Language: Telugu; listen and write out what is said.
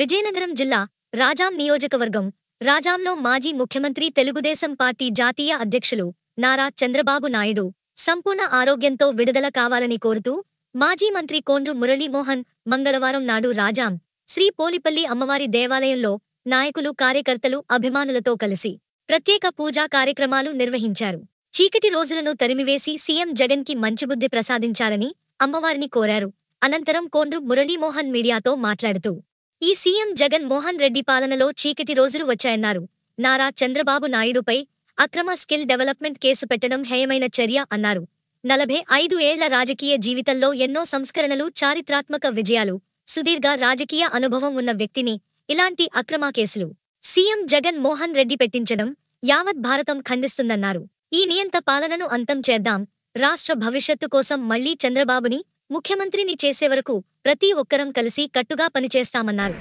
విజయనగరం జిల్లా రాజాం నియోజకవర్గం రాజాంలో మాజీ ముఖ్యమంత్రి తెలుగుదేశం పార్టీ జాతీయ అధ్యక్షులు నారా చంద్రబాబు నాయుడు సంపూర్ణ ఆరోగ్యంతో విడుదల కావాలని కోరుతూ మాజీ మంత్రి కోండ్రు మురళీమోహన్ మంగళవారం నాడు రాజాం శ్రీ పోలిపల్లి అమ్మవారి దేవాలయంలో నాయకులు కార్యకర్తలు అభిమానులతో కలిసి ప్రత్యేక పూజా కార్యక్రమాలు నిర్వహించారు చీకటి రోజులను తరిమివేసి సీఎం జగన్కి మంచిబుద్ధి ప్రసాదించాలని అమ్మవారిని కోరారు అనంతరం కోండ్రు మురళీమోహన్ మీడియాతో మాట్లాడుతూ ఈ సీఎం జగన్ మోహన్ రెడ్డి పాలనలో చీకటి రోజులు వచ్చాయన్నారు నారా చంద్రబాబు నాయుడుపై అక్రమ స్కిల్ డెవలప్మెంట్ కేసు పెట్టడం హేయమైన చర్య అన్నారు నలభై ఐదు ఏళ్ల రాజకీయ జీవితంలో ఎన్నో సంస్కరణలు చారిత్రాత్మక విజయాలు సుదీర్ఘ రాజకీయ అనుభవం ఉన్న వ్యక్తిని ఇలాంటి అక్రమ కేసులు సీఎం జగన్ మోహన్ రెడ్డి పెట్టించడం యావత్ భారతం ఖండిస్తుందన్నారు ఈ నియంత పాలనను అంతం చేద్దాం రాష్ట్ర భవిష్యత్తు కోసం మళ్లీ చంద్రబాబుని ముఖ్యమంత్రిని చేసే వరకు ప్రతి ఒక్కరం కలిసి కట్టుగా పనిచేస్తామన్నారు